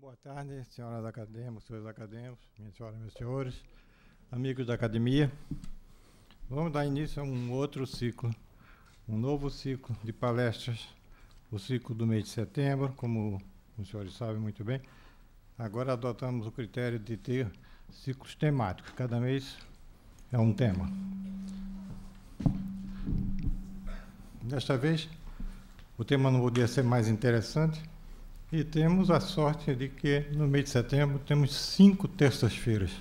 Boa tarde, senhoras acadêmicas, senhores acadêmicos, minhas senhoras e meus senhores, amigos da academia. Vamos dar início a um outro ciclo, um novo ciclo de palestras, o ciclo do mês de setembro, como os senhores sabem muito bem. Agora adotamos o critério de ter ciclos temáticos. Cada mês é um tema. Desta vez, o tema não podia ser mais interessante e temos a sorte de que no mês de setembro temos cinco terças-feiras,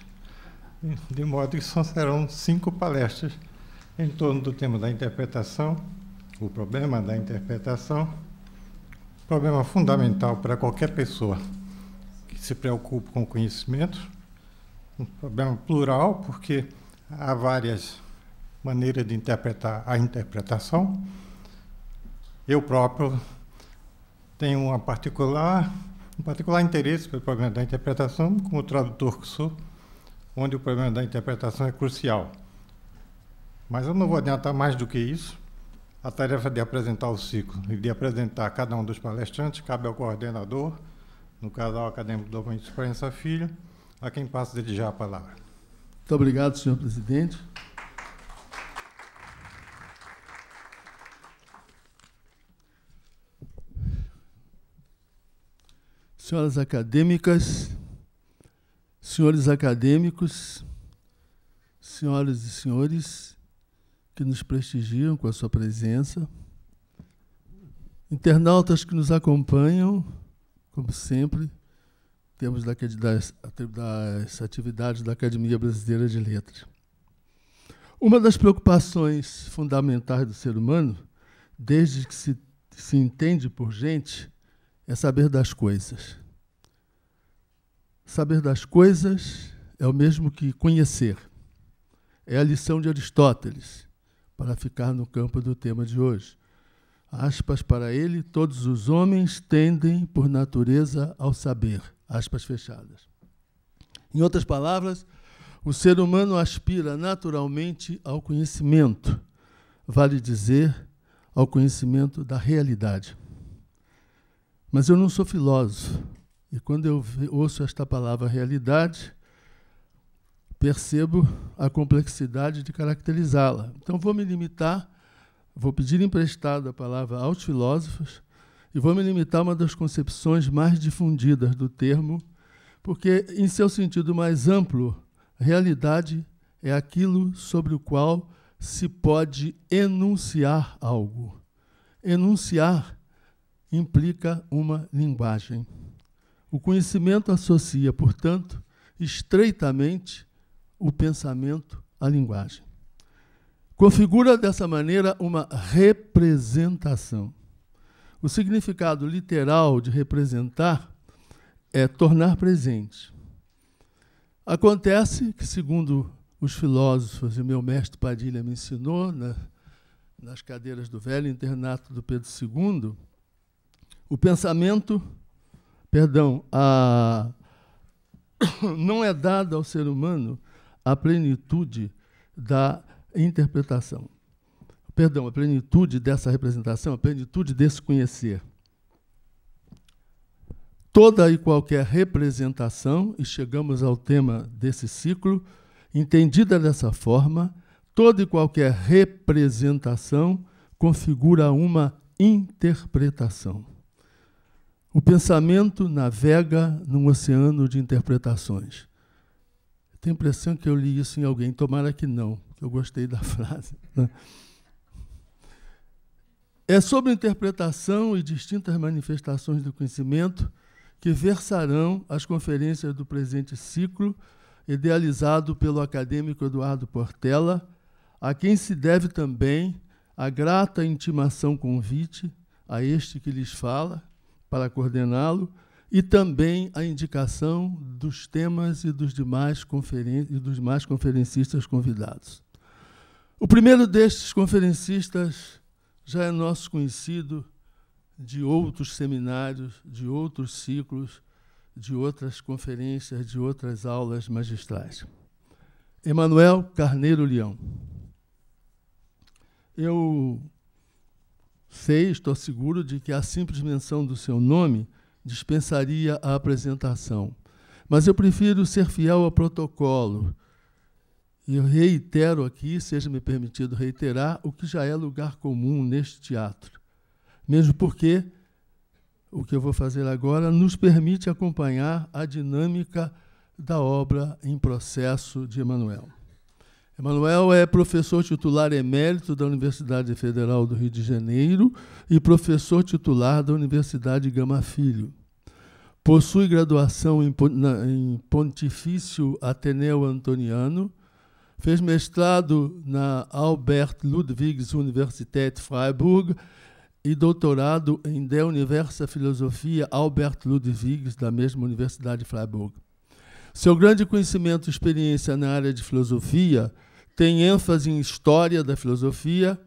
de modo que só serão cinco palestras em torno do tema da interpretação, o problema da interpretação, problema fundamental para qualquer pessoa que se preocupe com conhecimento um problema plural, porque há várias maneiras de interpretar a interpretação. Eu próprio tenho uma particular, um particular interesse pelo problema da interpretação, como tradutor que sou, onde o problema da interpretação é crucial. Mas eu não vou adiantar mais do que isso. A tarefa de apresentar o ciclo e de apresentar cada um dos palestrantes cabe ao coordenador, no caso ao acadêmico do Domingos Filho, a quem passo já a palavra. Muito obrigado, senhor presidente. Senhoras acadêmicas, senhores acadêmicos, senhoras e senhores que nos prestigiam com a sua presença, internautas que nos acompanham, como sempre, temos das, das atividades da Academia Brasileira de Letras. Uma das preocupações fundamentais do ser humano, desde que se, se entende por gente, é saber das coisas. Saber das coisas é o mesmo que conhecer. É a lição de Aristóteles, para ficar no campo do tema de hoje. Aspas para ele, todos os homens tendem por natureza ao saber aspas fechadas. Em outras palavras, o ser humano aspira naturalmente ao conhecimento, vale dizer, ao conhecimento da realidade. Mas eu não sou filósofo, e quando eu ouço esta palavra realidade, percebo a complexidade de caracterizá-la. Então vou me limitar, vou pedir emprestado a palavra aos filósofos e vou me limitar a uma das concepções mais difundidas do termo, porque, em seu sentido mais amplo, realidade é aquilo sobre o qual se pode enunciar algo. Enunciar implica uma linguagem. O conhecimento associa, portanto, estreitamente o pensamento à linguagem. Configura dessa maneira uma representação. O significado literal de representar é tornar presente. Acontece que, segundo os filósofos, e meu mestre Padilha me ensinou na, nas cadeiras do velho internato do Pedro II, o pensamento, perdão, a, não é dado ao ser humano a plenitude da interpretação perdão, a plenitude dessa representação, a plenitude desse conhecer. Toda e qualquer representação, e chegamos ao tema desse ciclo, entendida dessa forma, toda e qualquer representação configura uma interpretação. O pensamento navega num oceano de interpretações. Tenho a impressão que eu li isso em alguém, tomara que não, que eu gostei da frase. Né? É sobre interpretação e distintas manifestações do conhecimento que versarão as conferências do presente ciclo, idealizado pelo acadêmico Eduardo Portela, a quem se deve também a grata intimação convite a este que lhes fala para coordená-lo e também a indicação dos temas e dos demais, e dos demais conferencistas convidados. O primeiro destes conferencistas já é nosso conhecido de outros seminários, de outros ciclos, de outras conferências, de outras aulas magistrais. Emanuel Carneiro Leão. Eu sei, estou seguro de que a simples menção do seu nome dispensaria a apresentação, mas eu prefiro ser fiel ao protocolo e eu reitero aqui, seja me permitido reiterar, o que já é lugar comum neste teatro. Mesmo porque o que eu vou fazer agora nos permite acompanhar a dinâmica da obra em processo de Emanuel. Emanuel é professor titular emérito da Universidade Federal do Rio de Janeiro e professor titular da Universidade Gama Filho. Possui graduação em Pontifício Ateneu Antoniano, Fez mestrado na Albert Ludwigs Universität Freiburg e doutorado em De Universa Filosofia Albert Ludwigs, da mesma Universidade de Freiburg. Seu grande conhecimento e experiência na área de filosofia tem ênfase em história da filosofia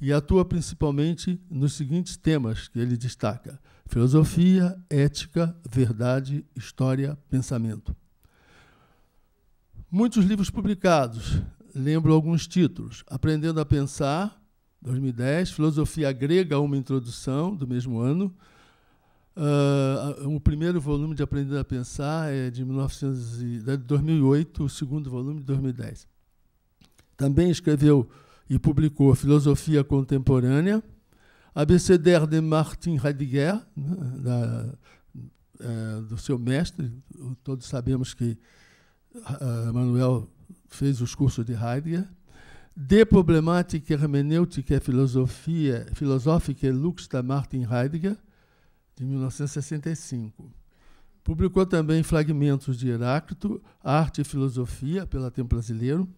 e atua principalmente nos seguintes temas que ele destaca: filosofia, ética, verdade, história, pensamento. Muitos livros publicados, lembro alguns títulos: Aprendendo a Pensar, 2010, Filosofia Grega, Uma Introdução, do mesmo ano. Uh, o primeiro volume de Aprendendo a Pensar é de 2008, é o segundo volume de 2010. Também escreveu e publicou Filosofia Contemporânea, ABCDR de Martin Heidegger, né, da, é, do seu mestre. Todos sabemos que ah, ah, Manuel fez os cursos de Heidegger, de problemática hermenêutica e filosofia filosófica e lux da Martin Heidegger, de 1965. Publicou também fragmentos de Heráclito, Arte e Filosofia, pela Tempo Brasileiro,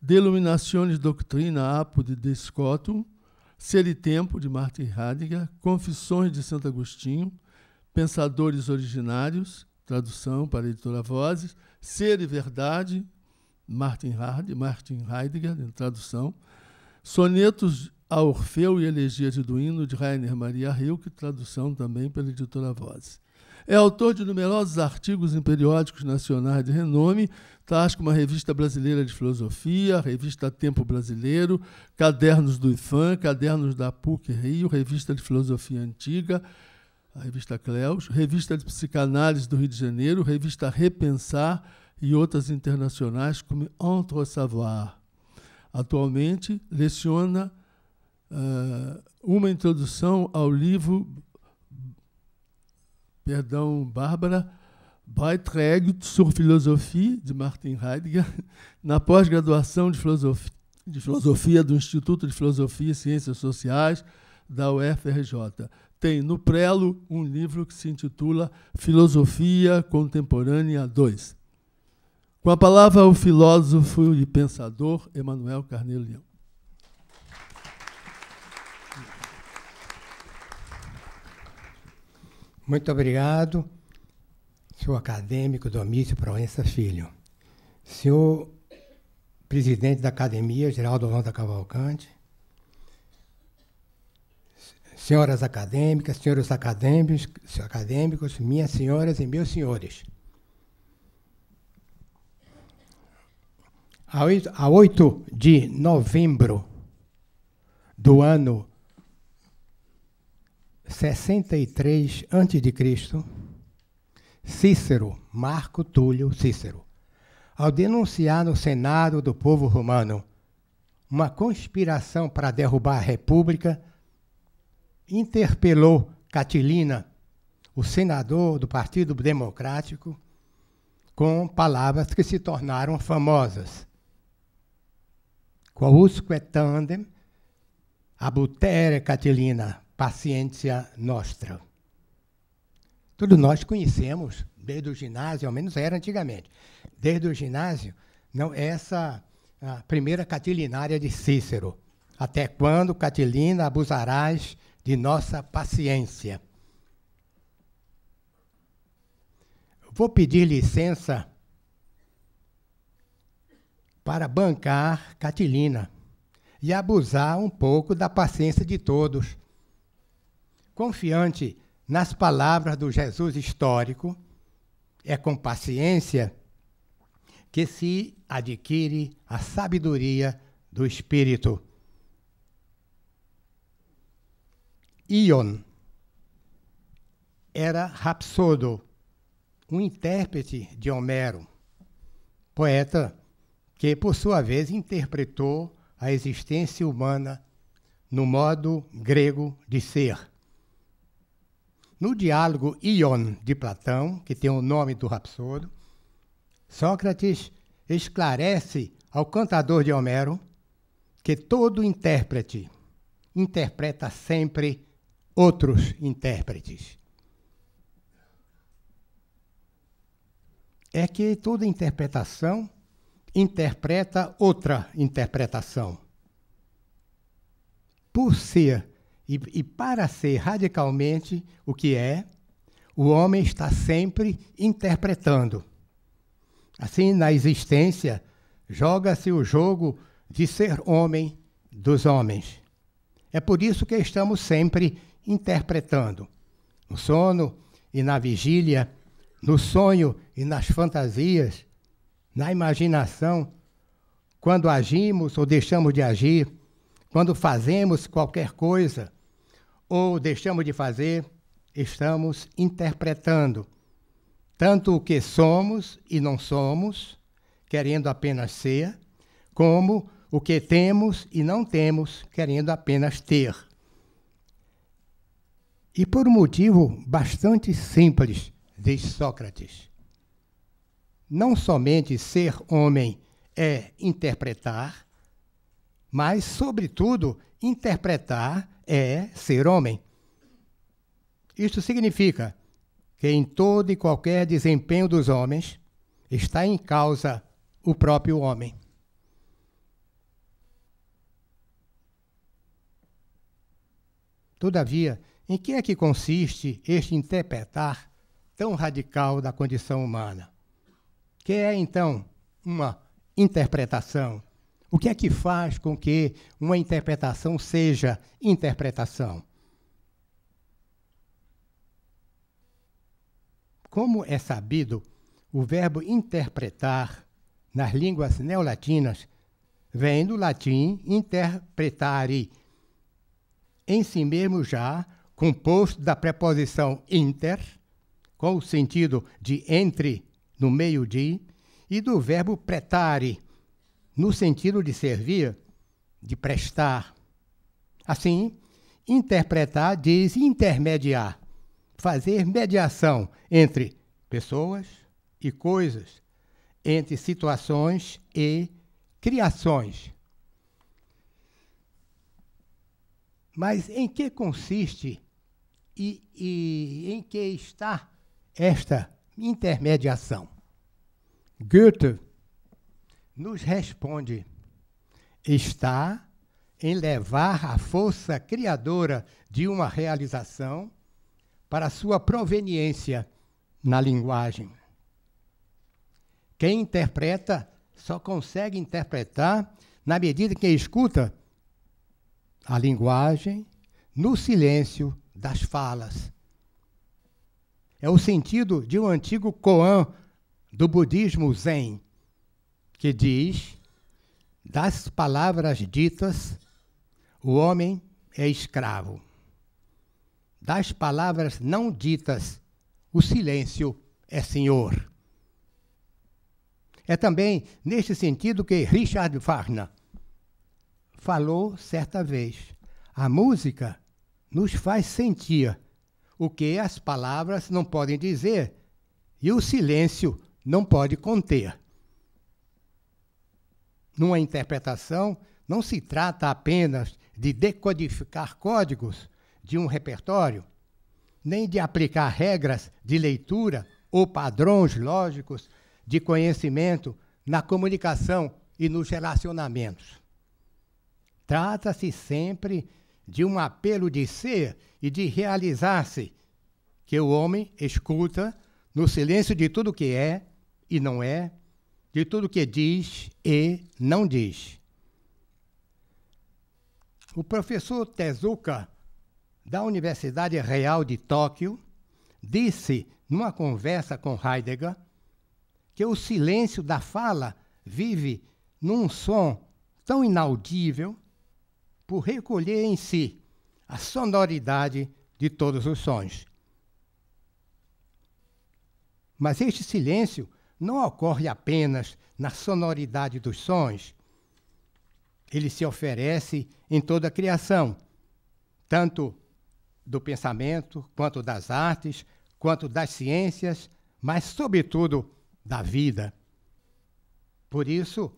Deluminaciones Doctrina Apo de Descotum, Ser e Tempo, de Martin Heidegger, Confissões de Santo Agostinho, Pensadores Originários, tradução para a editora Vozes, Ser e Verdade, Martin, Hard, Martin Heidegger, em tradução, Sonetos a Orfeu e Elegia de Duino, de Rainer Maria Hilke, tradução também pela editora Voz. É autor de numerosos artigos em periódicos nacionais de renome, tais como a Revista Brasileira de Filosofia, a Revista Tempo Brasileiro, Cadernos do IFAM, Cadernos da PUC Rio, Revista de Filosofia Antiga, a revista Cleus, revista de psicanálise do Rio de Janeiro, revista Repensar e outras internacionais como Entre Savoir. Atualmente, leciona uh, uma introdução ao livro, perdão, Bárbara, Beitrag zur Philosophie, de Martin Heidegger, na pós-graduação de, de filosofia do Instituto de Filosofia e Ciências Sociais da UFRJ tem no Prelo um livro que se intitula Filosofia Contemporânea II. Com a palavra, o filósofo e pensador Emanuel Carneiro Leão. Muito obrigado, senhor acadêmico Domício Proença Filho. Senhor presidente da Academia, Geraldo Holanda Cavalcante, senhoras acadêmicas, senhores acadêmicos, acadêmicos, minhas senhoras e meus senhores. A 8, a 8 de novembro do ano 63 a.C., Cícero, Marco Túlio Cícero, ao denunciar no Senado do povo romano uma conspiração para derrubar a República, interpelou Catilina, o senador do Partido Democrático, com palavras que se tornaram famosas. Quousque tandem abutere Catilina, paciência nostra. Tudo nós conhecemos desde o ginásio, ao menos era antigamente. Desde o ginásio, não essa primeira catilinária de Cícero. Até quando, Catilina, abusarás de nossa paciência. Vou pedir licença para bancar Catilina e abusar um pouco da paciência de todos. Confiante nas palavras do Jesus histórico, é com paciência que se adquire a sabedoria do Espírito. Ion era Rapsodo, um intérprete de Homero, poeta que, por sua vez, interpretou a existência humana no modo grego de ser. No diálogo Ion de Platão, que tem o nome do Rapsodo, Sócrates esclarece ao cantador de Homero que todo intérprete interpreta sempre outros intérpretes. É que toda interpretação interpreta outra interpretação. Por ser e, e, para ser radicalmente o que é, o homem está sempre interpretando. Assim, na existência, joga-se o jogo de ser homem dos homens. É por isso que estamos sempre interpretando. No sono e na vigília, no sonho e nas fantasias, na imaginação, quando agimos ou deixamos de agir, quando fazemos qualquer coisa ou deixamos de fazer, estamos interpretando tanto o que somos e não somos, querendo apenas ser, como o que temos e não temos, querendo apenas ter. E por um motivo bastante simples, diz Sócrates. Não somente ser homem é interpretar, mas, sobretudo, interpretar é ser homem. Isto significa que em todo e qualquer desempenho dos homens está em causa o próprio homem. Todavia, em que é que consiste este interpretar tão radical da condição humana? Que é, então, uma interpretação? O que é que faz com que uma interpretação seja interpretação? Como é sabido, o verbo interpretar nas línguas neolatinas vem do latim interpretare, em si mesmo já composto da preposição inter, com o sentido de entre no meio de, e do verbo pretare, no sentido de servir, de prestar. Assim, interpretar diz intermediar, fazer mediação entre pessoas e coisas, entre situações e criações. Mas em que consiste e, e em que está esta intermediação? Goethe nos responde: está em levar a força criadora de uma realização para sua proveniência na linguagem. Quem interpreta só consegue interpretar na medida que escuta a linguagem no silêncio das falas. É o sentido de um antigo koan do budismo zen, que diz: das palavras ditas, o homem é escravo. Das palavras não ditas, o silêncio é senhor. É também neste sentido que Richard Wagner falou certa vez: a música nos faz sentir o que as palavras não podem dizer e o silêncio não pode conter. Numa interpretação, não se trata apenas de decodificar códigos de um repertório, nem de aplicar regras de leitura ou padrões lógicos de conhecimento na comunicação e nos relacionamentos. Trata-se sempre de de um apelo de ser e de realizar-se, que o homem escuta no silêncio de tudo que é e não é, de tudo que diz e não diz. O professor Tezuka, da Universidade Real de Tóquio, disse numa conversa com Heidegger que o silêncio da fala vive num som tão inaudível por recolher em si a sonoridade de todos os sons. Mas este silêncio não ocorre apenas na sonoridade dos sons. Ele se oferece em toda a criação, tanto do pensamento, quanto das artes, quanto das ciências, mas, sobretudo, da vida. Por isso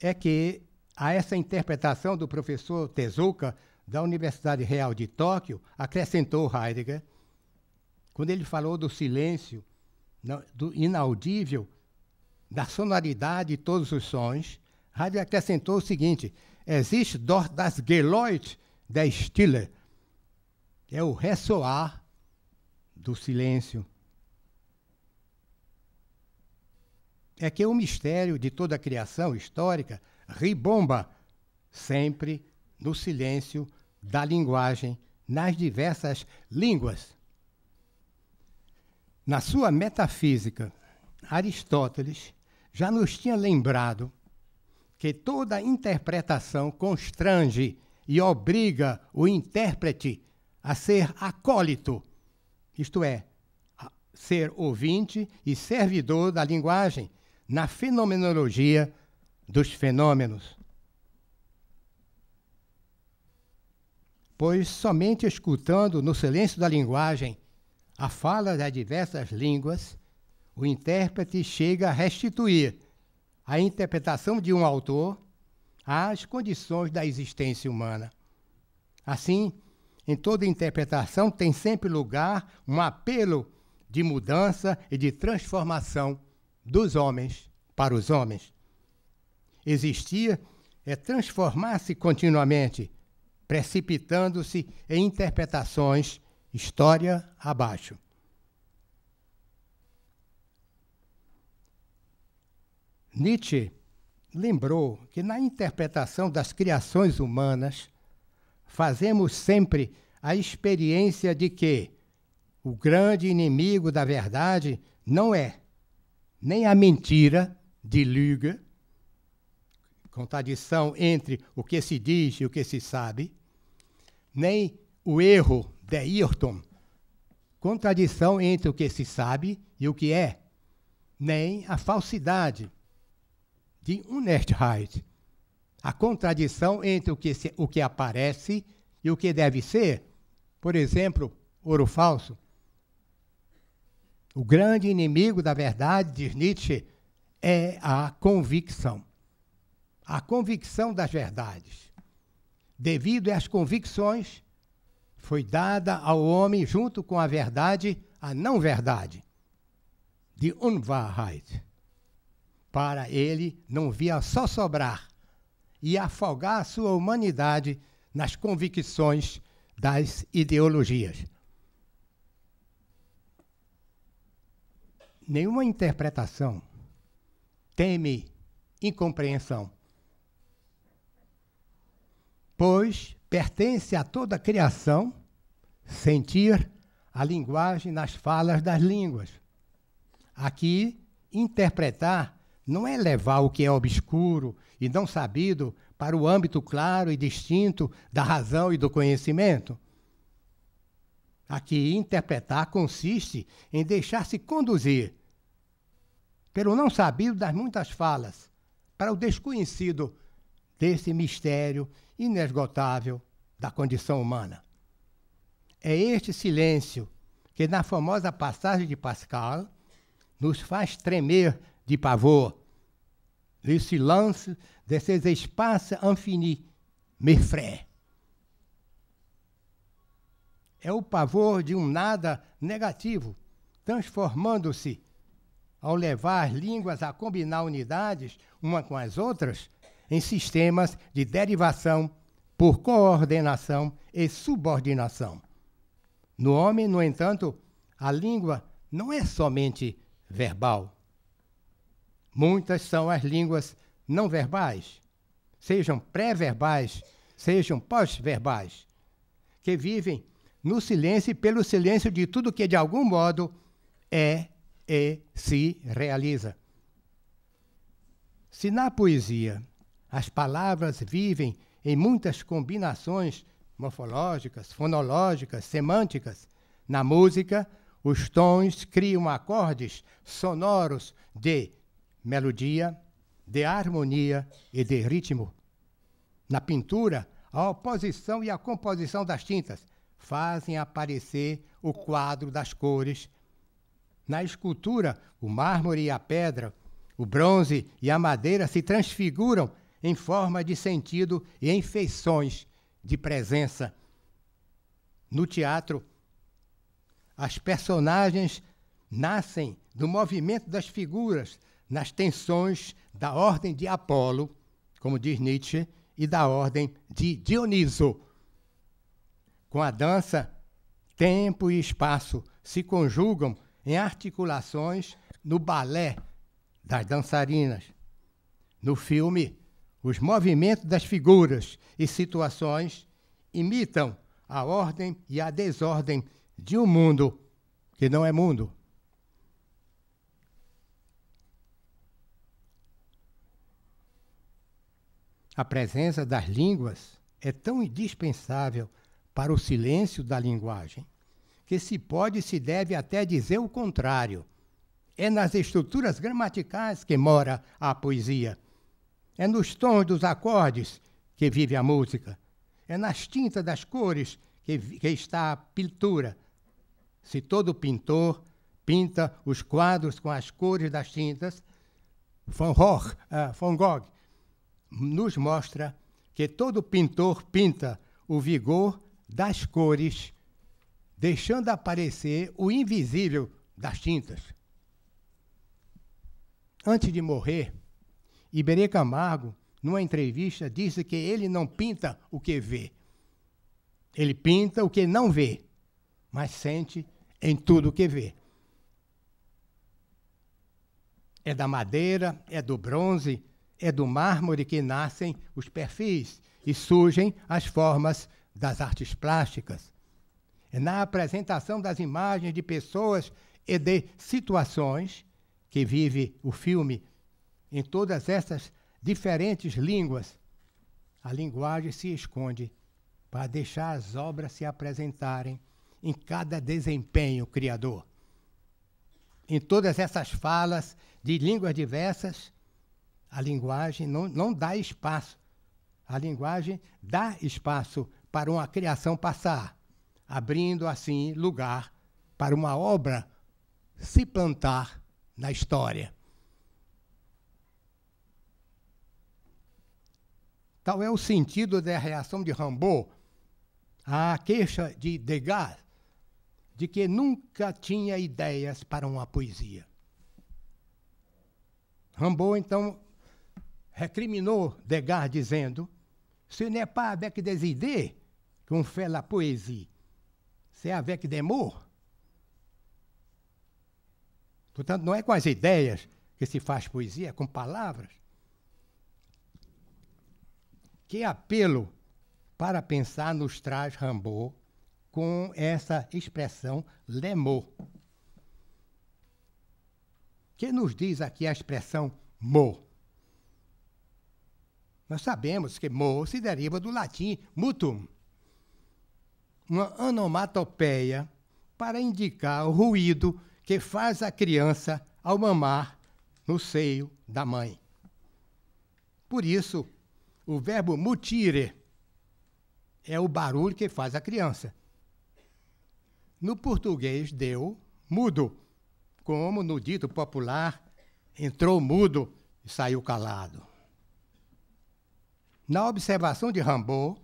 é que a essa interpretação do professor Tezuka, da Universidade Real de Tóquio, acrescentou Heidegger, quando ele falou do silêncio, do inaudível, da sonoridade de todos os sons, Heidegger acrescentou o seguinte: existe dor das Geloit der Stille, é o ressoar do silêncio. É que é o mistério de toda a criação histórica ribomba, sempre no silêncio da linguagem, nas diversas línguas. Na sua metafísica, Aristóteles já nos tinha lembrado que toda interpretação constrange e obriga o intérprete a ser acólito, isto é, ser ouvinte e servidor da linguagem na fenomenologia dos fenômenos. Pois somente escutando no silêncio da linguagem a fala das diversas línguas, o intérprete chega a restituir a interpretação de um autor às condições da existência humana. Assim, em toda interpretação tem sempre lugar um apelo de mudança e de transformação dos homens para os homens existia é transformar-se continuamente, precipitando-se em interpretações história abaixo. Nietzsche lembrou que na interpretação das criações humanas fazemos sempre a experiência de que o grande inimigo da verdade não é nem a mentira de Lüge, contradição entre o que se diz e o que se sabe, nem o erro de Ayrton, contradição entre o que se sabe e o que é, nem a falsidade de Unertheit, a contradição entre o que, se, o que aparece e o que deve ser, por exemplo, ouro falso. O grande inimigo da verdade, diz Nietzsche, é a convicção a convicção das verdades. Devido às convicções, foi dada ao homem, junto com a verdade, a não-verdade, de Unwahrheit. Para ele, não via só sobrar e afogar a sua humanidade nas convicções das ideologias. Nenhuma interpretação teme incompreensão pois pertence a toda a criação sentir a linguagem nas falas das línguas. Aqui, interpretar não é levar o que é obscuro e não sabido para o âmbito claro e distinto da razão e do conhecimento. Aqui, interpretar consiste em deixar-se conduzir pelo não sabido das muitas falas para o desconhecido desse mistério inesgotável da condição humana. É este silêncio que, na famosa passagem de Pascal, nos faz tremer de pavor. Le silence de ces espaces infinis m'effraie. É o pavor de um nada negativo, transformando-se, ao levar línguas a combinar unidades uma com as outras, em sistemas de derivação por coordenação e subordinação. No homem, no entanto, a língua não é somente verbal. Muitas são as línguas não verbais, sejam pré-verbais, sejam pós-verbais, que vivem no silêncio e pelo silêncio de tudo que de algum modo é e é, se realiza. Se na poesia as palavras vivem em muitas combinações morfológicas, fonológicas, semânticas. Na música, os tons criam acordes sonoros de melodia, de harmonia e de ritmo. Na pintura, a oposição e a composição das tintas fazem aparecer o quadro das cores. Na escultura, o mármore e a pedra, o bronze e a madeira se transfiguram em forma de sentido e em feições de presença. No teatro, as personagens nascem do movimento das figuras nas tensões da ordem de Apolo, como diz Nietzsche, e da ordem de Dioniso. Com a dança, tempo e espaço se conjugam em articulações no balé das dançarinas. No filme, os movimentos das figuras e situações imitam a ordem e a desordem de um mundo que não é mundo. A presença das línguas é tão indispensável para o silêncio da linguagem que se pode e se deve até dizer o contrário. É nas estruturas gramaticais que mora a poesia. É nos tons dos acordes que vive a música. É nas tintas das cores que, que está a pintura. Se todo pintor pinta os quadros com as cores das tintas, Van Gogh, uh, Van Gogh nos mostra que todo pintor pinta o vigor das cores, deixando aparecer o invisível das tintas. Antes de morrer, Iberê Camargo, numa entrevista, disse que ele não pinta o que vê. Ele pinta o que não vê, mas sente em tudo o que vê. É da madeira, é do bronze, é do mármore que nascem os perfis e surgem as formas das artes plásticas. É na apresentação das imagens de pessoas e de situações que vive o filme em todas essas diferentes línguas, a linguagem se esconde para deixar as obras se apresentarem em cada desempenho criador. Em todas essas falas de línguas diversas, a linguagem não, não dá espaço. A linguagem dá espaço para uma criação passar, abrindo assim lugar para uma obra se plantar na história. Tal é o sentido da reação de Rambo à queixa de Degas de que nunca tinha ideias para uma poesia. Rambo então, recriminou Degas dizendo Ce n'est pas avec des idées qu'on fait la poésie, c'est avec des mots. Portanto, não é com as ideias que se faz poesia, é com palavras. Que apelo para pensar nos traz Rambo com essa expressão Lemô? Que nos diz aqui a expressão mo. Nós sabemos que mo se deriva do latim mutum, uma onomatopeia para indicar o ruído que faz a criança ao mamar no seio da mãe. Por isso, o verbo mutire é o barulho que faz a criança. No português deu mudo, como no dito popular entrou mudo e saiu calado. Na observação de Rambaud,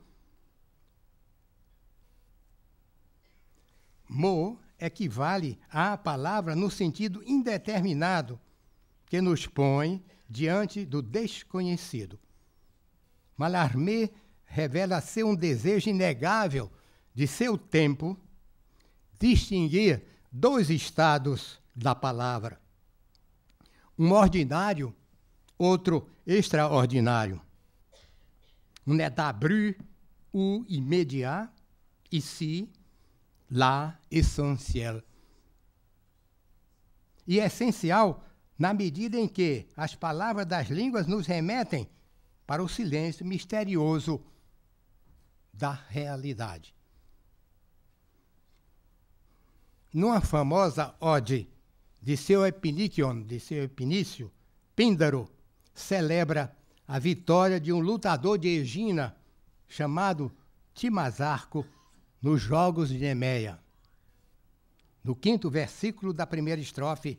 mo equivale à palavra no sentido indeterminado, que nos põe diante do desconhecido. Mallarmé revela ser um desejo inegável de seu tempo distinguir dois estados da palavra: um ordinário, outro extraordinário. Um est é d'abri ou immédiat, ici, lá, essencial. E é essencial na medida em que as palavras das línguas nos remetem para o silêncio misterioso da realidade. Numa famosa ode de seu Epinikion, de seu Epinício, Píndaro celebra a vitória de um lutador de Egina chamado Timasarco nos Jogos de Nemeia. No quinto versículo da primeira estrofe,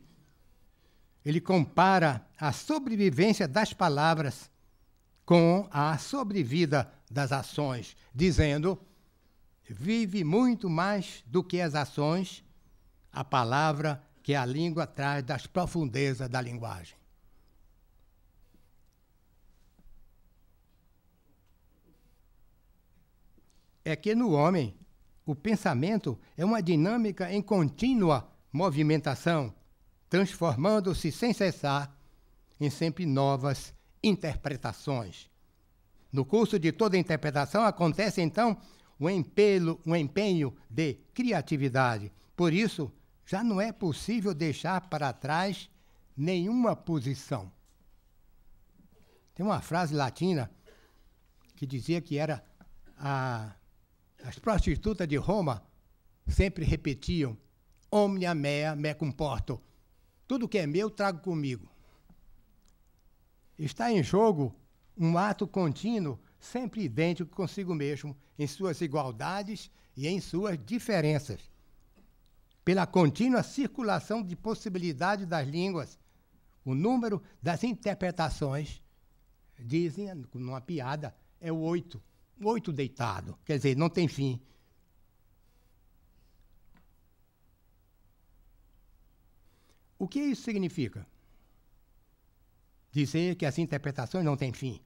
ele compara a sobrevivência das palavras com a sobrevida das ações, dizendo: vive muito mais do que as ações, a palavra que a língua traz das profundezas da linguagem. É que no homem, o pensamento é uma dinâmica em contínua movimentação, transformando-se sem cessar em sempre novas interpretações. No curso de toda interpretação acontece, então, um empenho, um empenho de criatividade. Por isso, já não é possível deixar para trás nenhuma posição. Tem uma frase latina que dizia que era a, as prostitutas de Roma sempre repetiam omnia mea me comporto. Tudo que é meu trago comigo. Está em jogo um ato contínuo, sempre idêntico consigo mesmo, em suas igualdades e em suas diferenças. Pela contínua circulação de possibilidades das línguas, o número das interpretações, dizem numa piada, é o oito. Oito deitado, quer dizer, não tem fim. O que isso significa? Dizer que as interpretações não têm fim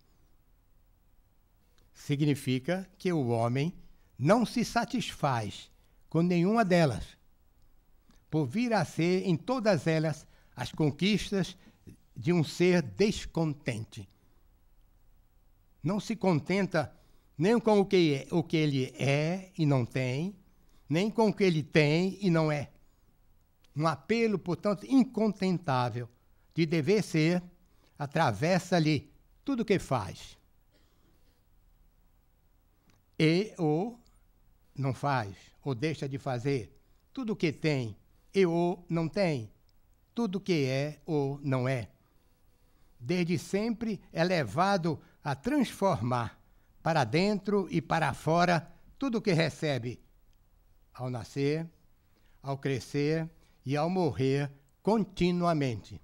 significa que o homem não se satisfaz com nenhuma delas, por vir a ser em todas elas as conquistas de um ser descontente. Não se contenta nem com o que, é, o que ele é e não tem, nem com o que ele tem e não é. Um apelo, portanto, incontentável de dever ser atravessa-lhe tudo o que faz. E ou não faz, ou deixa de fazer. Tudo o que tem, e ou não tem. Tudo o que é, ou não é. Desde sempre é levado a transformar para dentro e para fora tudo o que recebe. Ao nascer, ao crescer e ao morrer continuamente.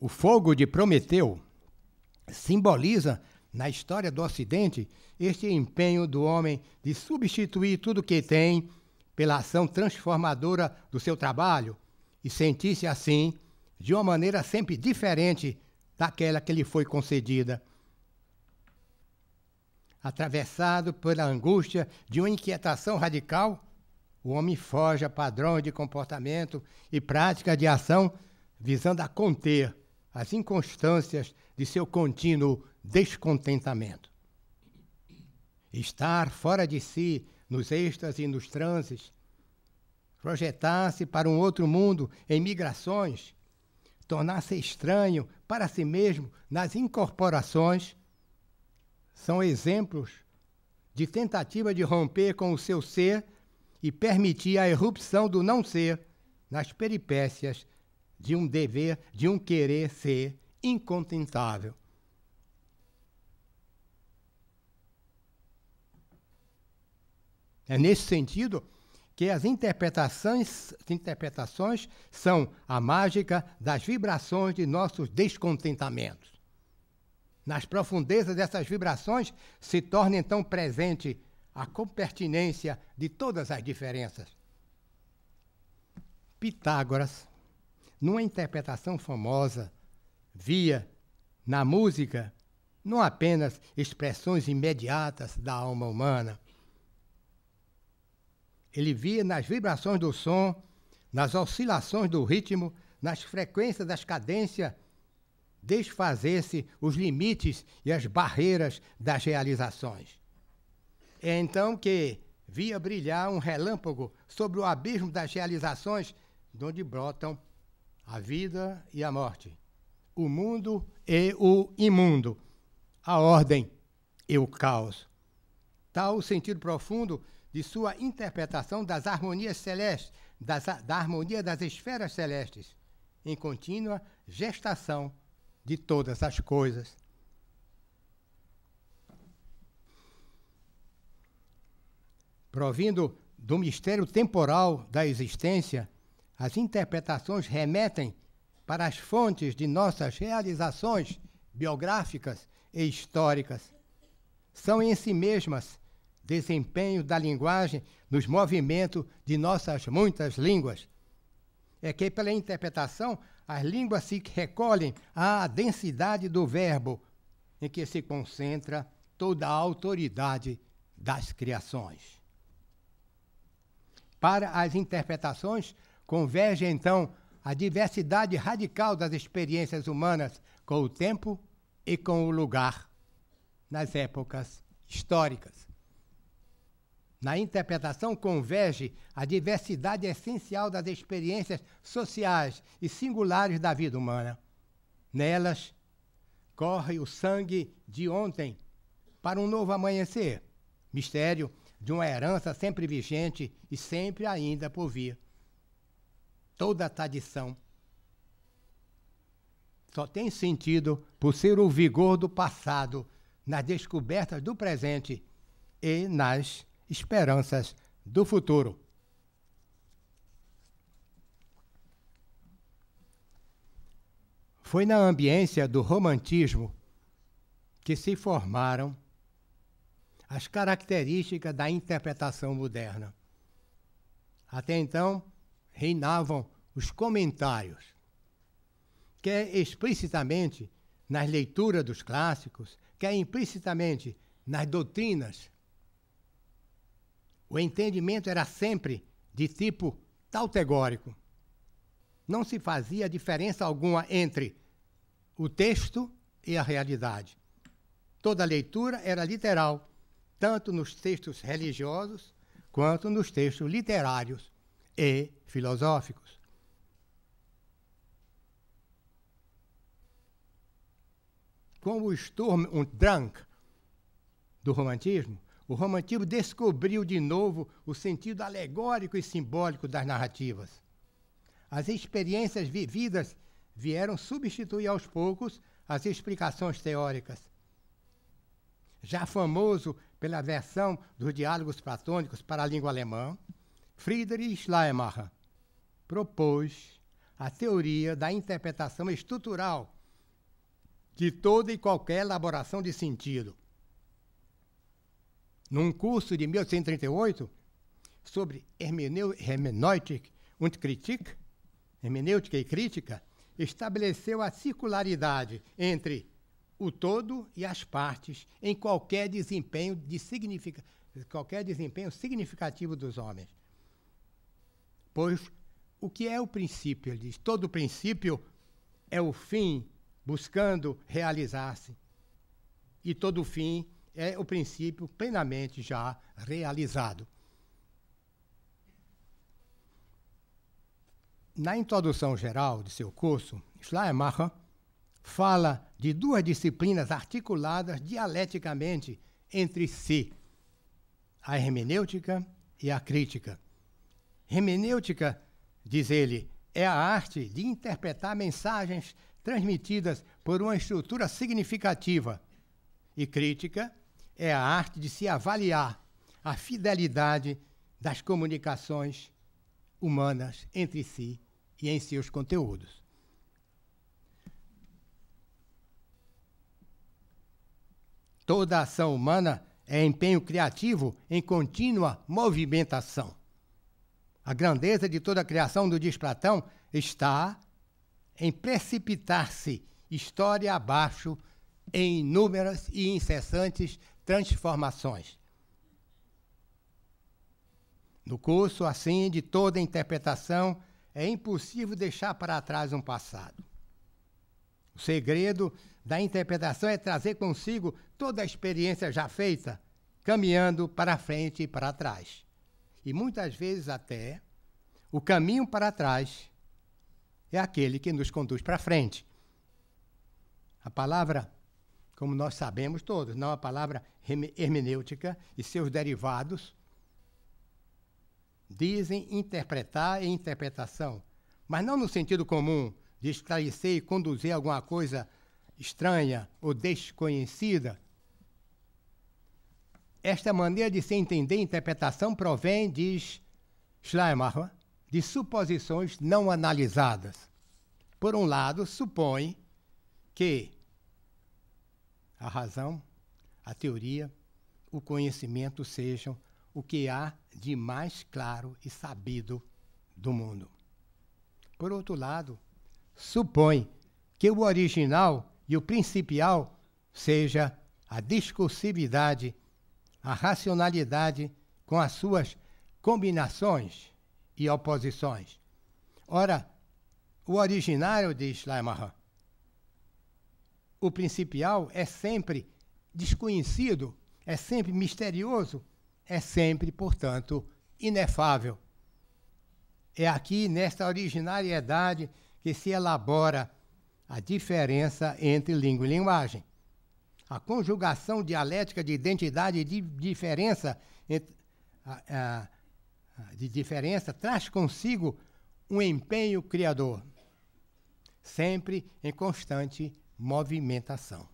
O fogo de Prometeu simboliza, na história do Ocidente, este empenho do homem de substituir tudo que tem pela ação transformadora do seu trabalho e sentir-se assim de uma maneira sempre diferente daquela que lhe foi concedida. Atravessado pela angústia de uma inquietação radical, o homem foge a padrões de comportamento e prática de ação visando a conter as inconstâncias de seu contínuo descontentamento. Estar fora de si nos êxtases e nos transes, projetar-se para um outro mundo em migrações, tornar-se estranho para si mesmo nas incorporações, são exemplos de tentativa de romper com o seu ser e permitir a erupção do não ser nas peripécias de um dever, de um querer ser incontentável. É nesse sentido que as interpretações, interpretações são a mágica das vibrações de nossos descontentamentos. Nas profundezas dessas vibrações se torna então presente a compertinência de todas as diferenças. Pitágoras numa interpretação famosa, via, na música, não apenas expressões imediatas da alma humana. Ele via nas vibrações do som, nas oscilações do ritmo, nas frequências das cadências, desfazer-se os limites e as barreiras das realizações. É então que via brilhar um relâmpago sobre o abismo das realizações, de onde brotam a vida e a morte, o mundo e o imundo, a ordem e o caos. Tal o sentido profundo de sua interpretação das harmonias celestes, das, da harmonia das esferas celestes, em contínua gestação de todas as coisas. Provindo do mistério temporal da existência, as interpretações remetem para as fontes de nossas realizações biográficas e históricas. São em si mesmas desempenho da linguagem nos movimentos de nossas muitas línguas. É que, pela interpretação, as línguas se recolhem à densidade do verbo, em que se concentra toda a autoridade das criações. Para as interpretações, Converge então a diversidade radical das experiências humanas com o tempo e com o lugar nas épocas históricas. Na interpretação converge a diversidade essencial das experiências sociais e singulares da vida humana. Nelas corre o sangue de ontem para um novo amanhecer, mistério de uma herança sempre vigente e sempre ainda por vir toda a tradição. Só tem sentido por ser o vigor do passado nas descobertas do presente e nas esperanças do futuro. Foi na ambiência do romantismo que se formaram as características da interpretação moderna. Até então, reinavam os comentários, quer é explicitamente nas leituras dos clássicos, quer é implicitamente nas doutrinas. O entendimento era sempre de tipo tautegórico. Não se fazia diferença alguma entre o texto e a realidade. Toda leitura era literal, tanto nos textos religiosos quanto nos textos literários e filosóficos. Com o Sturm und Drang do romantismo, o romantismo descobriu de novo o sentido alegórico e simbólico das narrativas. As experiências vividas vieram substituir aos poucos as explicações teóricas. Já famoso pela versão dos diálogos platônicos para a língua alemã, Friedrich Schleiermacher propôs a teoria da interpretação estrutural de toda e qualquer elaboração de sentido. Num curso de 1838 sobre hermenêutica und Kritik, hermenêutica e crítica, estabeleceu a circularidade entre o todo e as partes em qualquer desempenho de significa, qualquer desempenho significativo dos homens. Pois o que é o princípio? Ele diz: todo princípio é o fim buscando realizar-se. E todo fim é o princípio plenamente já realizado. Na introdução geral de seu curso, Schleiermacher fala de duas disciplinas articuladas dialeticamente entre si: a hermenêutica e a crítica. Hermenêutica, diz ele, é a arte de interpretar mensagens transmitidas por uma estrutura significativa. E crítica é a arte de se avaliar a fidelidade das comunicações humanas entre si e em seus conteúdos. Toda ação humana é empenho criativo em contínua movimentação. A grandeza de toda a criação do diz Platão está em precipitar-se história abaixo em inúmeras e incessantes transformações. No curso, assim, de toda interpretação, é impossível deixar para trás um passado. O segredo da interpretação é trazer consigo toda a experiência já feita, caminhando para frente e para trás e muitas vezes até o caminho para trás é aquele que nos conduz para frente. A palavra, como nós sabemos todos, não a palavra hermenêutica e seus derivados dizem interpretar e interpretação, mas não no sentido comum de esclarecer e conduzir alguma coisa estranha ou desconhecida esta maneira de se entender interpretação provém, diz Schleiermacher, de suposições não analisadas. Por um lado, supõe que a razão, a teoria, o conhecimento sejam o que há de mais claro e sabido do mundo. Por outro lado, supõe que o original e o principal seja a discursividade a racionalidade com as suas combinações e oposições. Ora, o originário de Schleiermacher, o principal é sempre desconhecido, é sempre misterioso, é sempre, portanto, inefável. É aqui, nesta originariedade, que se elabora a diferença entre língua e linguagem a conjugação dialética de identidade e de diferença, entre, a, a, de diferença traz consigo um empenho criador, sempre em constante movimentação.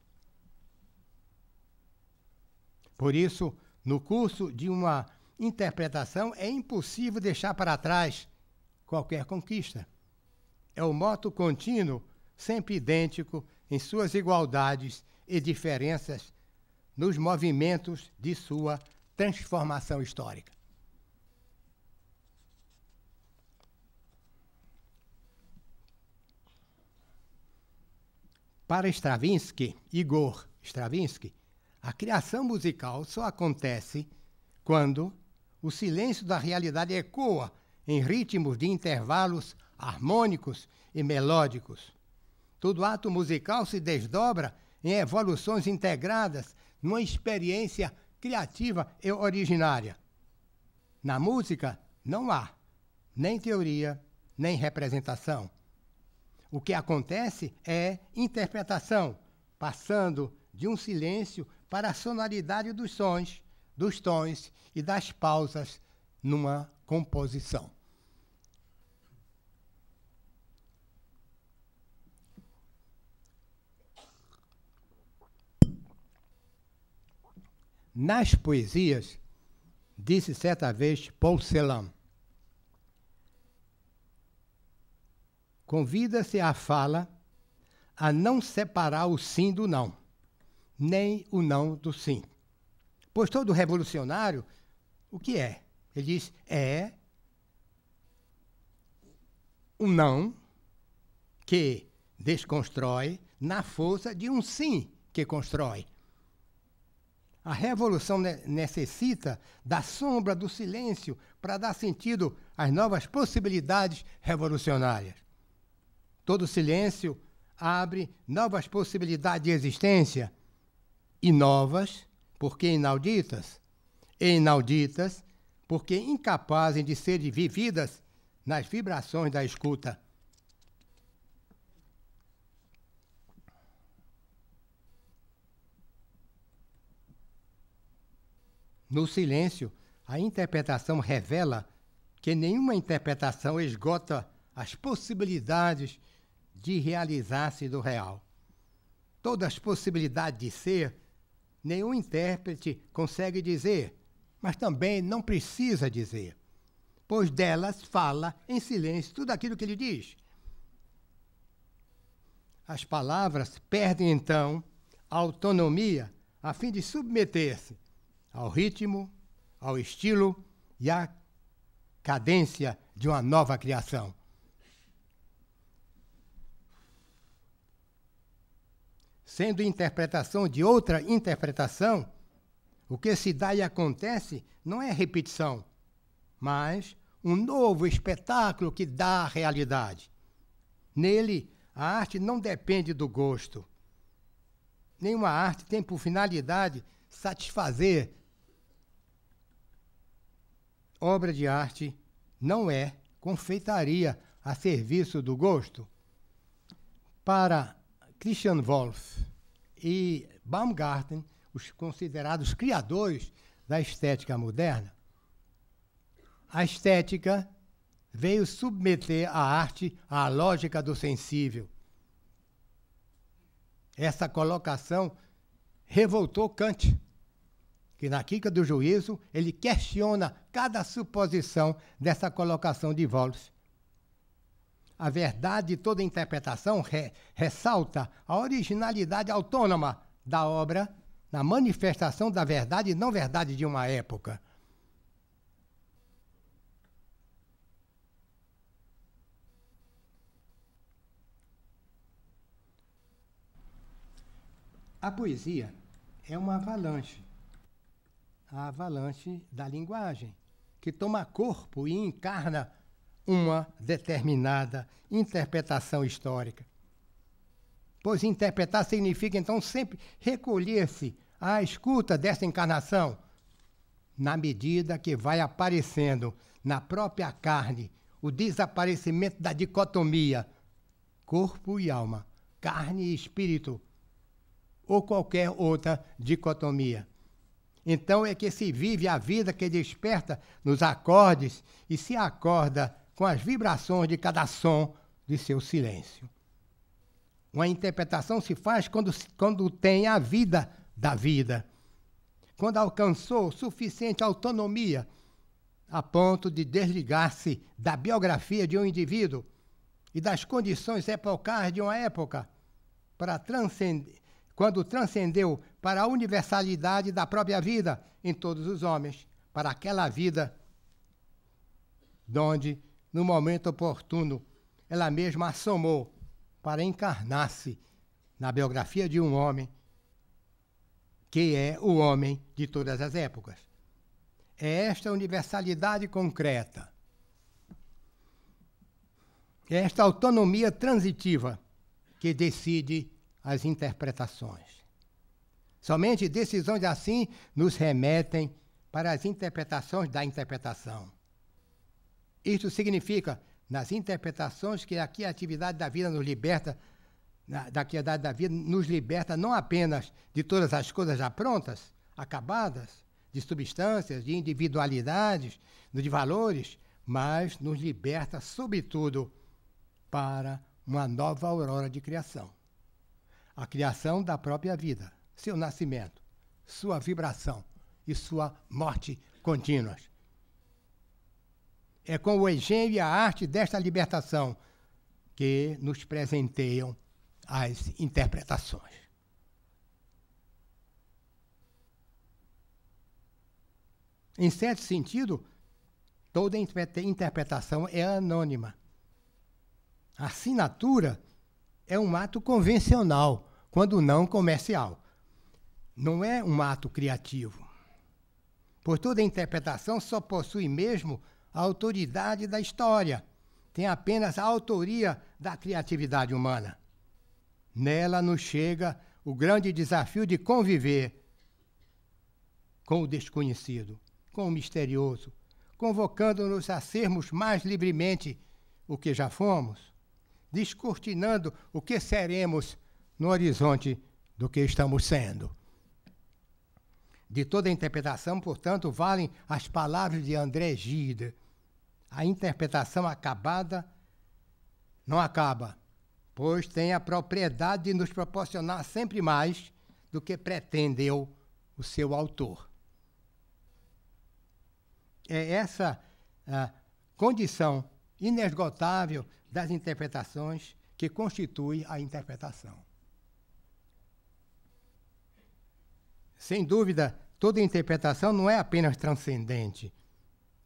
Por isso, no curso de uma interpretação, é impossível deixar para trás qualquer conquista. É o moto contínuo, sempre idêntico em suas igualdades e diferenças nos movimentos de sua transformação histórica. Para Stravinsky, Igor Stravinsky, a criação musical só acontece quando o silêncio da realidade ecoa em ritmos de intervalos harmônicos e melódicos. Todo ato musical se desdobra em evoluções integradas numa experiência criativa e originária. Na música, não há nem teoria, nem representação. O que acontece é interpretação, passando de um silêncio para a sonoridade dos sons, dos tons e das pausas numa composição. nas poesias, disse certa vez Paul Celan. Convida-se à fala a não separar o sim do não, nem o não do sim. Pois todo revolucionário, o que é? Ele diz: é um não que desconstrói na força de um sim que constrói. A revolução ne necessita da sombra, do silêncio, para dar sentido às novas possibilidades revolucionárias. Todo silêncio abre novas possibilidades de existência, e novas, porque inauditas, e inauditas, porque incapazes de serem vividas nas vibrações da escuta. No silêncio, a interpretação revela que nenhuma interpretação esgota as possibilidades de realizar-se do real. Todas as possibilidades de ser, nenhum intérprete consegue dizer, mas também não precisa dizer, pois delas fala em silêncio tudo aquilo que ele diz. As palavras perdem então a autonomia a fim de submeter-se ao ritmo, ao estilo e à cadência de uma nova criação. Sendo interpretação de outra interpretação, o que se dá e acontece não é repetição, mas um novo espetáculo que dá a realidade. Nele, a arte não depende do gosto. Nenhuma arte tem por finalidade satisfazer obra de arte não é confeitaria a serviço do gosto? Para Christian Wolff e Baumgarten, os considerados criadores da estética moderna, a estética veio submeter a arte à lógica do sensível. Essa colocação revoltou Kant que na quica do juízo ele questiona cada suposição dessa colocação de volos. A verdade de toda interpretação re ressalta a originalidade autônoma da obra na manifestação da verdade e não verdade de uma época. A poesia é uma avalanche a avalanche da linguagem, que toma corpo e encarna uma determinada interpretação histórica. Pois interpretar significa, então, sempre recolher-se à escuta dessa encarnação, na medida que vai aparecendo na própria carne o desaparecimento da dicotomia corpo e alma, carne e espírito, ou qualquer outra dicotomia. Então é que se vive a vida que desperta nos acordes e se acorda com as vibrações de cada som de seu silêncio. Uma interpretação se faz quando, quando tem a vida da vida, quando alcançou suficiente autonomia a ponto de desligar-se da biografia de um indivíduo e das condições epocais de uma época, para transcender, quando transcendeu para a universalidade da própria vida em todos os homens, para aquela vida onde, no momento oportuno, ela mesma assomou para encarnar-se na biografia de um homem que é o homem de todas as épocas. É esta universalidade concreta, é esta autonomia transitiva que decide as interpretações. Somente decisões assim nos remetem para as interpretações da interpretação. Isto significa, nas interpretações, que a atividade da vida nos liberta, da criatividade da vida nos liberta não apenas de todas as coisas já prontas, acabadas, de substâncias, de individualidades, de valores, mas nos liberta, sobretudo, para uma nova aurora de criação a criação da própria vida seu nascimento, sua vibração e sua morte contínuas. É com o engenho e a arte desta libertação que nos presenteiam as interpretações. Em certo sentido, toda interpretação é anônima. A assinatura é um ato convencional, quando não comercial não é um ato criativo. Por toda interpretação só possui mesmo a autoridade da história, tem apenas a autoria da criatividade humana. Nela nos chega o grande desafio de conviver com o desconhecido, com o misterioso, convocando-nos a sermos mais livremente o que já fomos, descortinando o que seremos no horizonte do que estamos sendo. De toda a interpretação, portanto, valem as palavras de André Gide. A interpretação acabada não acaba, pois tem a propriedade de nos proporcionar sempre mais do que pretendeu o seu autor. É essa ah, condição inesgotável das interpretações que constitui a interpretação. Sem dúvida, Toda interpretação não é apenas transcendente,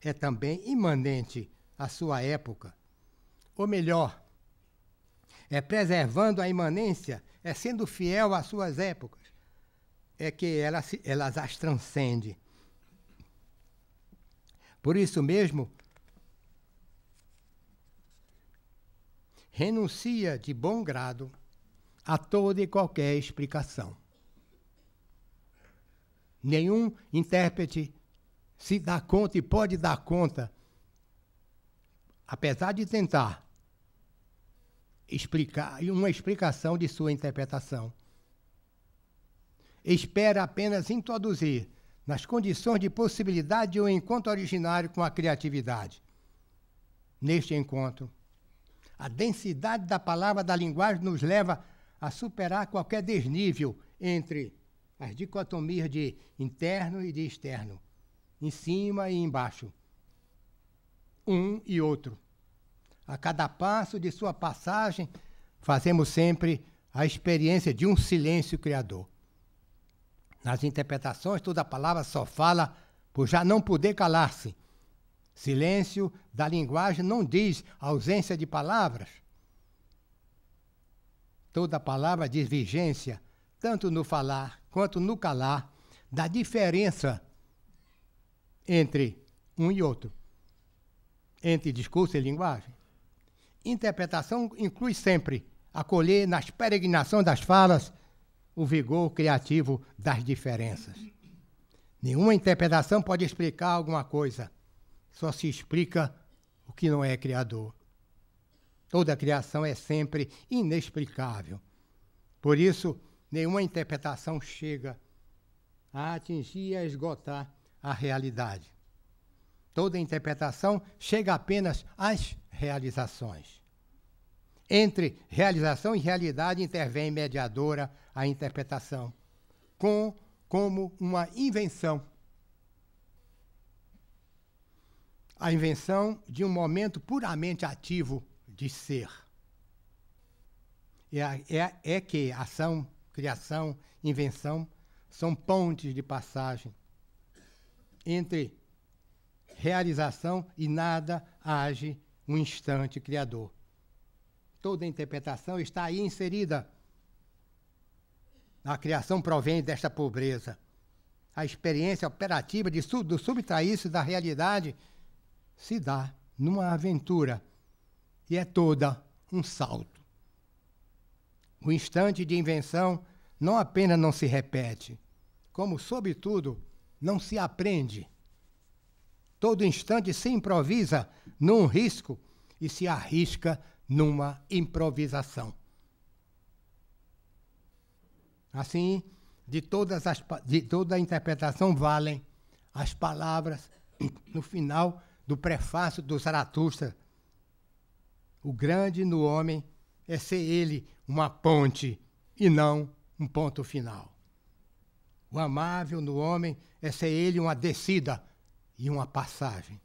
é também imanente à sua época. Ou melhor, é preservando a imanência, é sendo fiel às suas épocas, é que elas, elas as transcende. Por isso mesmo, renuncia de bom grado a toda e qualquer explicação. Nenhum intérprete se dá conta e pode dar conta, apesar de tentar explicar uma explicação de sua interpretação. Espera apenas introduzir nas condições de possibilidade o um encontro originário com a criatividade. Neste encontro, a densidade da palavra da linguagem nos leva a superar qualquer desnível entre as dicotomias de interno e de externo, em cima e embaixo, um e outro. A cada passo de sua passagem, fazemos sempre a experiência de um silêncio criador. Nas interpretações, toda palavra só fala por já não poder calar-se. Silêncio da linguagem não diz ausência de palavras. Toda palavra diz vigência, tanto no falar quanto no calar da diferença entre um e outro, entre discurso e linguagem. Interpretação inclui sempre acolher nas peregrinações das falas o vigor criativo das diferenças. Nenhuma interpretação pode explicar alguma coisa, só se explica o que não é criador. Toda criação é sempre inexplicável. Por isso, nenhuma interpretação chega a atingir e a esgotar a realidade. Toda interpretação chega apenas às realizações. Entre realização e realidade intervém mediadora a interpretação, com, como uma invenção. A invenção de um momento puramente ativo de ser. É, é, é que a ação criação, invenção, são pontes de passagem entre realização e nada age um instante criador. Toda interpretação está aí inserida. A criação provém desta pobreza. A experiência operativa de sub, do subtrair-se da realidade se dá numa aventura e é toda um salto. O instante de invenção não apenas não se repete, como, sobretudo, não se aprende. Todo instante se improvisa num risco e se arrisca numa improvisação. Assim, de, todas as, de toda a interpretação valem as palavras no final do prefácio do Zaratustra. O grande no homem é ser ele uma ponte e não um ponto final. O amável no homem é ser ele uma descida e uma passagem.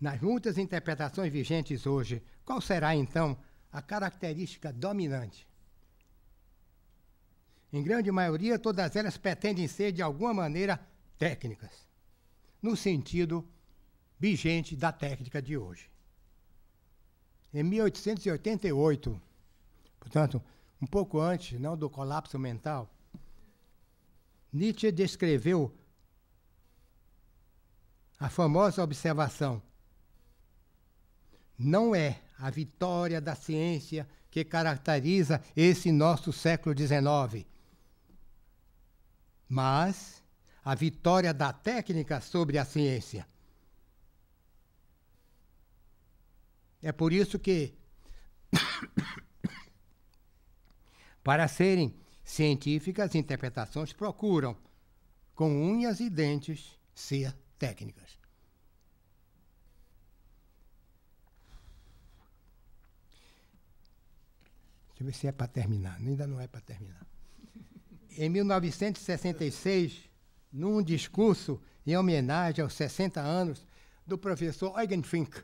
Nas muitas interpretações vigentes hoje, qual será então a característica dominante? Em grande maioria, todas elas pretendem ser, de alguma maneira, técnicas, no sentido vigente da técnica de hoje. Em 1888, portanto, um pouco antes não do colapso mental, Nietzsche descreveu a famosa observação: não é a vitória da ciência que caracteriza esse nosso século XIX, mas a vitória da técnica sobre a ciência. É por isso que, para serem científicas, interpretações procuram, com unhas e dentes, ser técnicas. Deixa eu ver se é para terminar. Ainda não é para terminar em 1966, num discurso em homenagem aos 60 anos do professor Eugen Fink,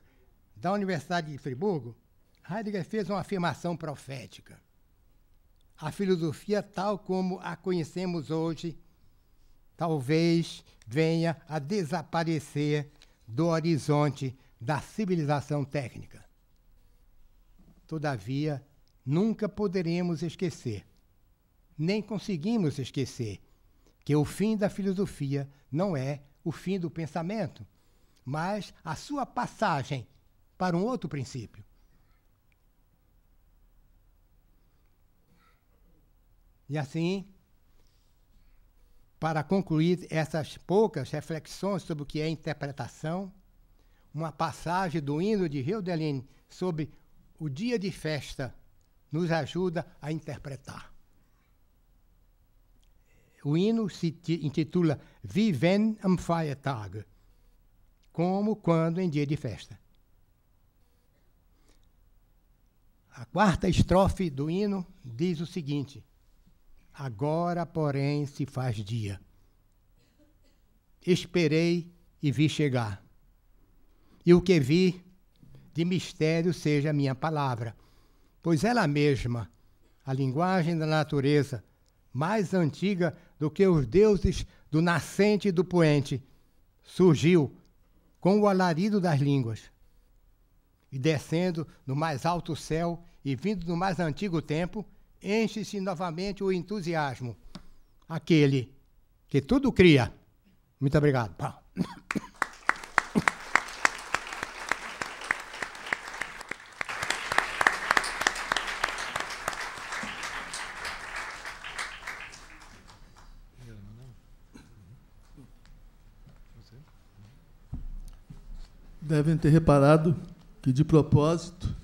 da Universidade de Friburgo, Heidegger fez uma afirmação profética. A filosofia, tal como a conhecemos hoje, talvez venha a desaparecer do horizonte da civilização técnica. Todavia, nunca poderemos esquecer nem conseguimos esquecer que o fim da filosofia não é o fim do pensamento, mas a sua passagem para um outro princípio. E assim, para concluir essas poucas reflexões sobre o que é interpretação, uma passagem do hino de Hildeline sobre o dia de festa nos ajuda a interpretar o hino se intitula Viven am Feiertag, como quando em dia de festa. A quarta estrofe do hino diz o seguinte: Agora, porém, se faz dia. Esperei e vi chegar. E o que vi de mistério seja a minha palavra, pois ela mesma, a linguagem da natureza, mais antiga do que os deuses do nascente e do poente, surgiu com o alarido das línguas. E descendo no mais alto céu e vindo do mais antigo tempo, enche-se novamente o entusiasmo, aquele que tudo cria. Muito obrigado. Devem ter reparado que, de propósito,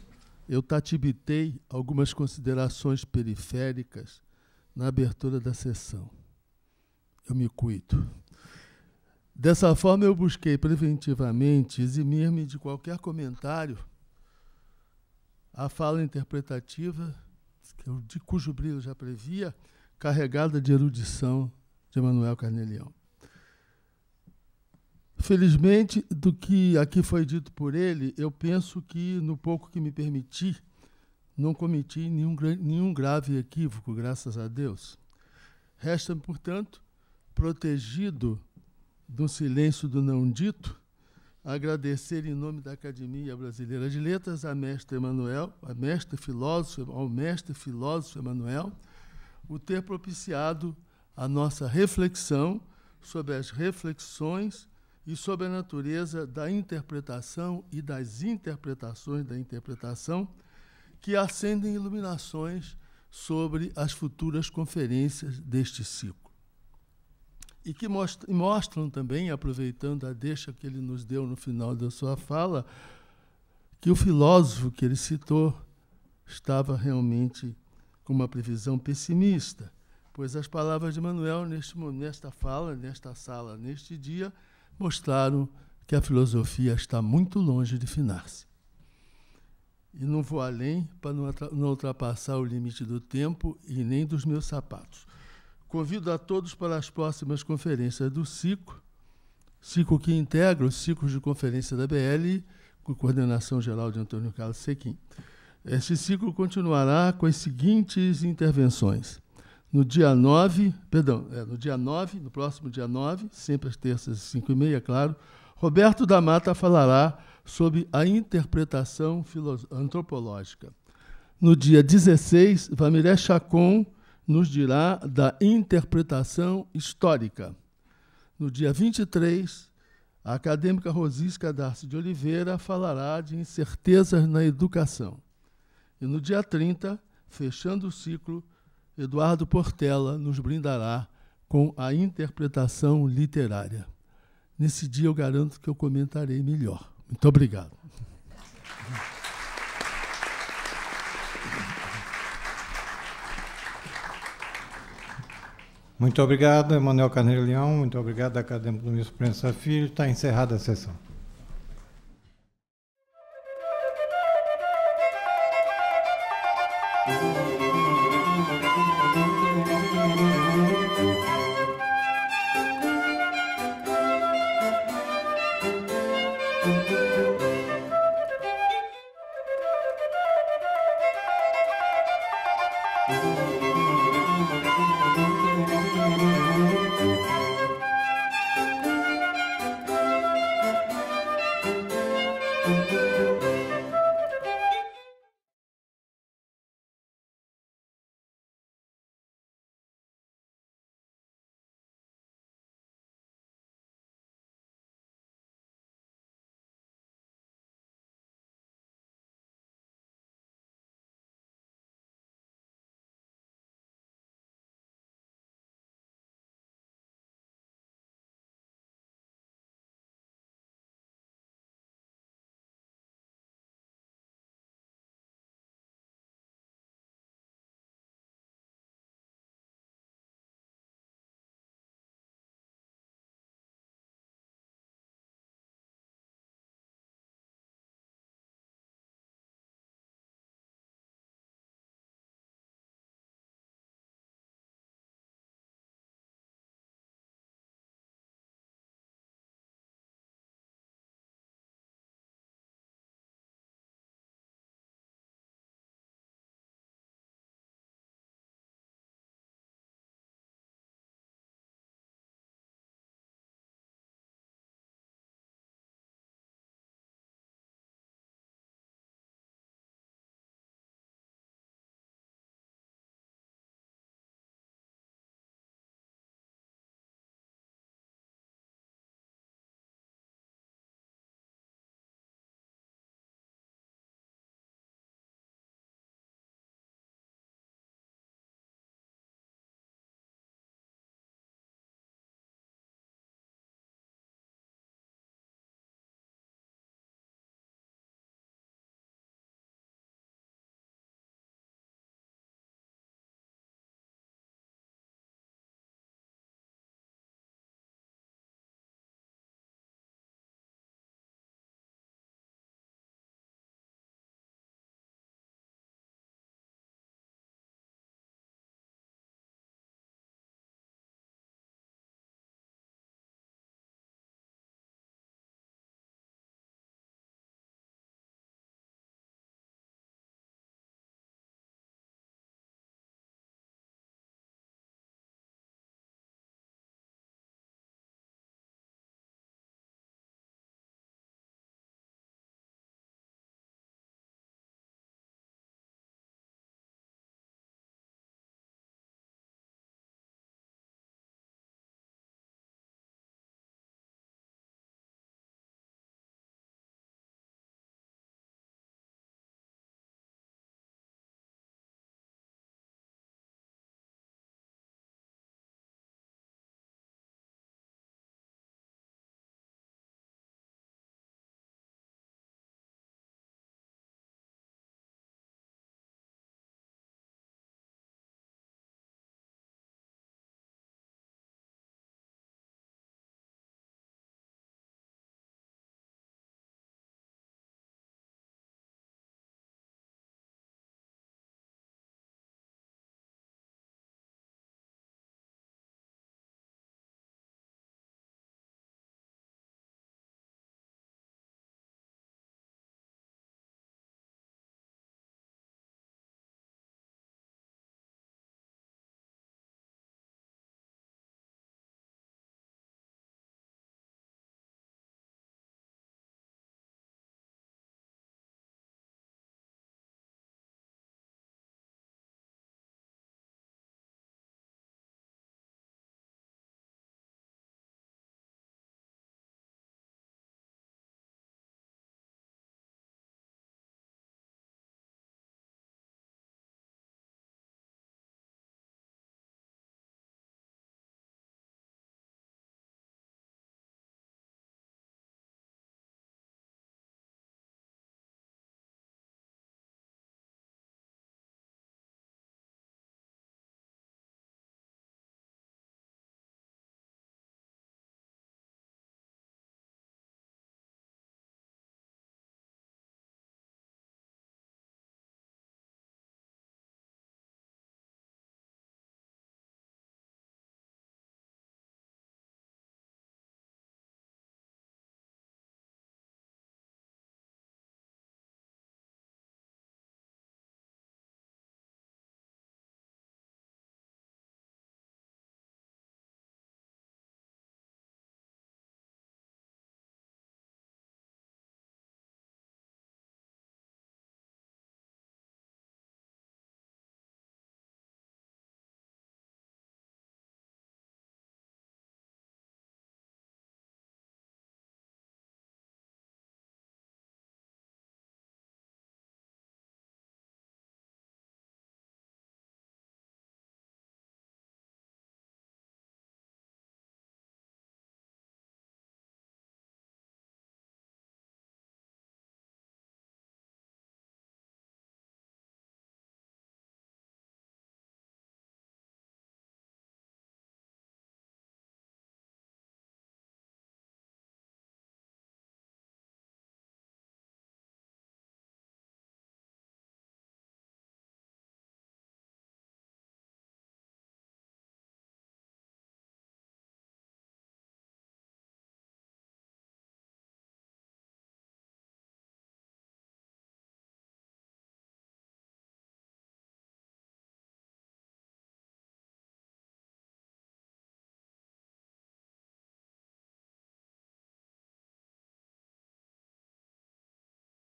eu tatibitei algumas considerações periféricas na abertura da sessão. Eu me cuido. Dessa forma, eu busquei preventivamente eximir-me de qualquer comentário à fala interpretativa, de cujo brilho já previa, carregada de erudição de Manuel Carnelião. Felizmente, do que aqui foi dito por ele, eu penso que, no pouco que me permiti, não cometi nenhum, nenhum grave equívoco, graças a Deus. Resta-me, portanto, protegido do silêncio do não dito, agradecer em nome da Academia Brasileira de Letras a mestre Emanuel, a mestre filósofo, ao mestre filósofo Emanuel, o ter propiciado a nossa reflexão sobre as reflexões e sobre a natureza da interpretação e das interpretações da interpretação que acendem iluminações sobre as futuras conferências deste ciclo. E que mostram também, aproveitando a deixa que ele nos deu no final da sua fala, que o filósofo que ele citou estava realmente com uma previsão pessimista, pois as palavras de Manuel neste, nesta fala, nesta sala, neste dia, mostraram que a filosofia está muito longe de finar-se. E não vou além para não ultrapassar o limite do tempo e nem dos meus sapatos. Convido a todos para as próximas conferências do CICO, CICO que integra os ciclos de conferência da BL, com coordenação geral de Antônio Carlos Sequim. Este ciclo continuará com as seguintes intervenções. No dia 9, perdão, é, no dia 9, no próximo dia 9, sempre às terças, 5 e meia, claro, Roberto da Mata falará sobre a interpretação antropológica. No dia 16, Vamiré Chacon nos dirá da interpretação histórica. No dia 23, a acadêmica Rosisca Darcy de Oliveira falará de incertezas na educação. E no dia 30, fechando o ciclo, Eduardo Portela nos brindará com a interpretação literária. Nesse dia eu garanto que eu comentarei melhor. Muito obrigado. Muito obrigado, Emanuel Carneiro Leão. Muito obrigado, Acadêmico do Ministro Prensa Filho. Está encerrada a sessão.